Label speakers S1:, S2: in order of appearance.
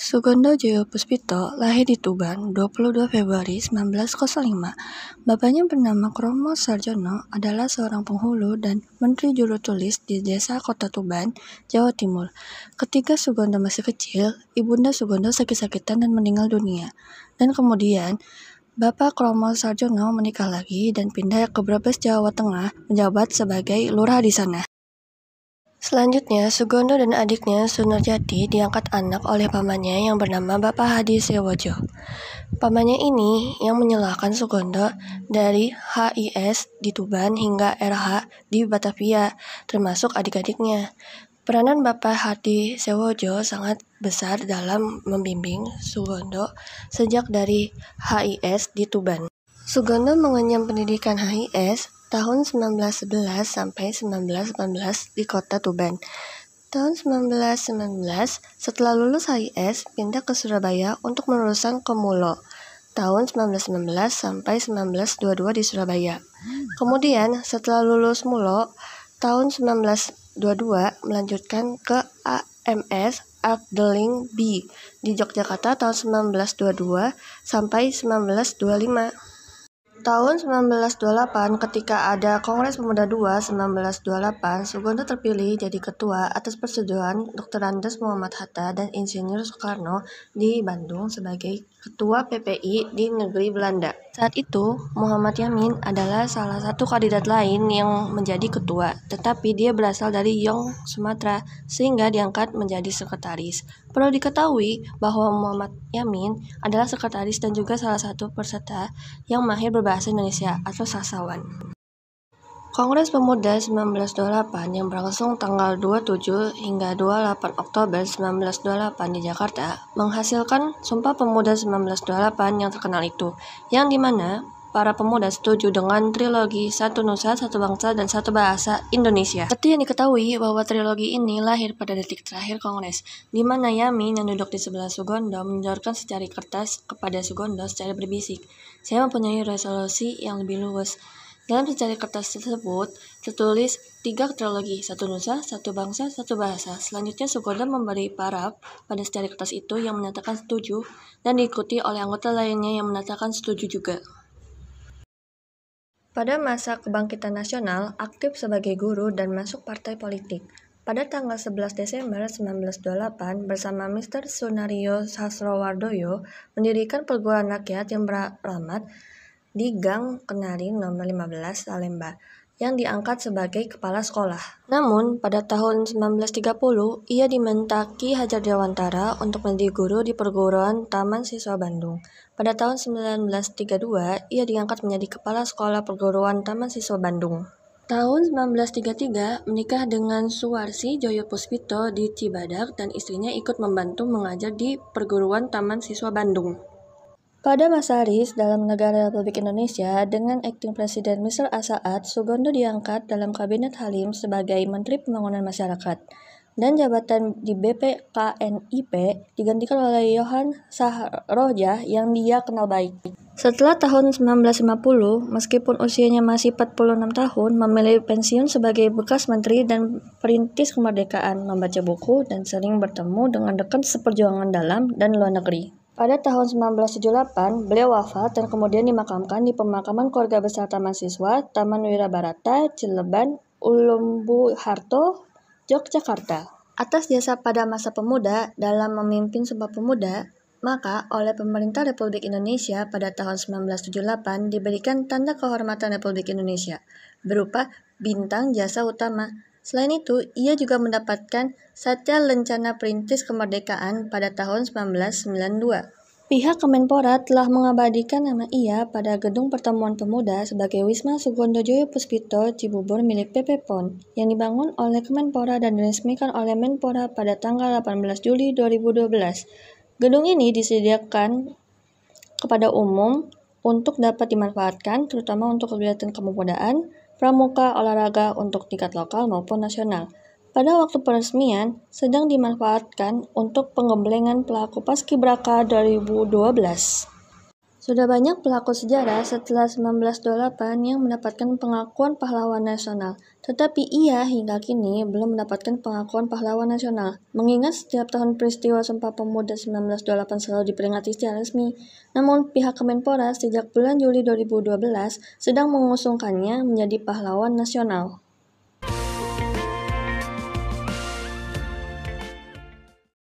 S1: Sugondo Joyo Puspito lahir di Tuban 22 Februari 1905. Bapaknya bernama Kromo Sarjono adalah seorang penghulu dan menteri juru tulis di desa kota Tuban, Jawa Timur. Ketika Sugondo masih kecil, ibunda Sugondo sakit-sakitan dan meninggal dunia. Dan kemudian, Bapak Kromo Sarjono menikah lagi dan pindah ke Brebes, Jawa Tengah, menjabat sebagai lurah di sana. Selanjutnya, Sugondo dan adiknya Sunarjati diangkat anak oleh pamannya yang bernama Bapak Hadi Sewojo. Pamannya ini yang menyalahkan Sugondo dari HIS di Tuban hingga RH di Batavia, termasuk adik-adiknya. Peranan Bapak Hadi Sewojo sangat besar dalam membimbing Sugondo sejak dari HIS di Tuban. Sugondo mengenyam pendidikan HIS tahun 1911 sampai 1918 di kota Tuban. Tahun 1919, setelah lulus HIS, pindah ke Surabaya untuk meneruskan Komulo. Tahun 1919 sampai 1922 di Surabaya. Kemudian, setelah lulus Mulo, tahun 1922 melanjutkan ke AMS Abdeling B di Yogyakarta tahun 1922 sampai 1925. Tahun 1928 ketika ada Kongres Pemuda II 1928, Sugondo terpilih jadi ketua atas persetujuan Dr. Andes Muhammad Hatta dan Insinyur Soekarno di Bandung sebagai ketua PPI di negeri Belanda. Saat itu, Muhammad Yamin adalah salah satu kandidat lain yang menjadi ketua, tetapi dia berasal dari Yong, Sumatera, sehingga diangkat menjadi sekretaris. Perlu diketahui bahwa Muhammad Yamin adalah sekretaris dan juga salah satu peserta yang mahir berbahasa Indonesia atau sasawan. Kongres Pemuda 1928 yang berlangsung tanggal 27 hingga 28 Oktober 1928 di Jakarta menghasilkan Sumpah Pemuda 1928 yang terkenal itu, yang dimana para pemuda setuju dengan trilogi Satu Nusa, Satu Bangsa, dan Satu Bahasa Indonesia. Seperti yang diketahui bahwa trilogi ini lahir pada detik terakhir Kongres, di mana Yami yang duduk di sebelah Sugondo menjorkan secari kertas kepada Sugondo secara berbisik. Saya mempunyai resolusi yang lebih luas. Dalam secari kertas tersebut tertulis tiga trilogi, satu nusa, satu bangsa, satu bahasa. Selanjutnya Sugondo memberi paraf pada secari kertas itu yang menyatakan setuju dan diikuti oleh anggota lainnya yang menyatakan setuju juga. Pada masa kebangkitan nasional, aktif sebagai guru dan masuk partai politik. Pada tanggal 11 Desember 1928, bersama Mr. Sunario Sasrowardoyo, mendirikan perguruan rakyat yang beralamat di Gang Kenari nomor 15 Salemba yang diangkat sebagai kepala sekolah. Namun, pada tahun 1930, ia dimentaki Hajar Dewantara untuk menjadi guru di perguruan Taman Siswa Bandung. Pada tahun 1932, ia diangkat menjadi kepala sekolah perguruan Taman Siswa Bandung. Tahun 1933 menikah dengan Suwarsi Joyo Puspito di Cibadak dan istrinya ikut membantu mengajar di perguruan Taman Siswa Bandung. Pada masa Haris dalam negara Republik Indonesia, dengan akting Presiden Mr. Asaat, Sugondo diangkat dalam Kabinet Halim sebagai Menteri Pembangunan Masyarakat. Dan jabatan di BPKNIP digantikan oleh Yohan Sahroja yang dia kenal baik. Setelah tahun 1950, meskipun usianya masih 46 tahun, memilih pensiun sebagai bekas menteri dan perintis kemerdekaan, membaca buku, dan sering bertemu dengan dekat seperjuangan dalam dan luar negeri. Pada tahun 1978, beliau wafat dan kemudian dimakamkan di pemakaman keluarga besar Taman Siswa, Taman Wirabarata, Cileban, Ulumbu Harto, Yogyakarta. Atas jasa pada masa pemuda dalam memimpin sebuah Pemuda, maka oleh pemerintah Republik Indonesia pada tahun 1978 diberikan tanda kehormatan Republik Indonesia berupa bintang jasa utama Selain itu, ia juga mendapatkan Satya Lencana Perintis Kemerdekaan pada tahun 1992. Pihak Kemenpora telah mengabadikan nama ia pada Gedung Pertemuan Pemuda sebagai Wisma Sugondo Joyo Puspito Cibubur milik PP PON yang dibangun oleh Kemenpora dan diresmikan oleh Menpora pada tanggal 18 Juli 2012. Gedung ini disediakan kepada umum untuk dapat dimanfaatkan terutama untuk kegiatan kemudahan pramuka olahraga untuk tingkat lokal maupun nasional. Pada waktu peresmian, sedang dimanfaatkan untuk penggembelengan pelaku paskibraka 2012. Sudah banyak pelaku sejarah setelah 1928 yang mendapatkan pengakuan pahlawan nasional, tetapi ia hingga kini belum mendapatkan pengakuan pahlawan nasional. Mengingat setiap tahun peristiwa Sumpah Pemuda 1928 selalu diperingati secara resmi, namun pihak Kemenpora sejak bulan Juli 2012 sedang mengusungkannya menjadi pahlawan nasional.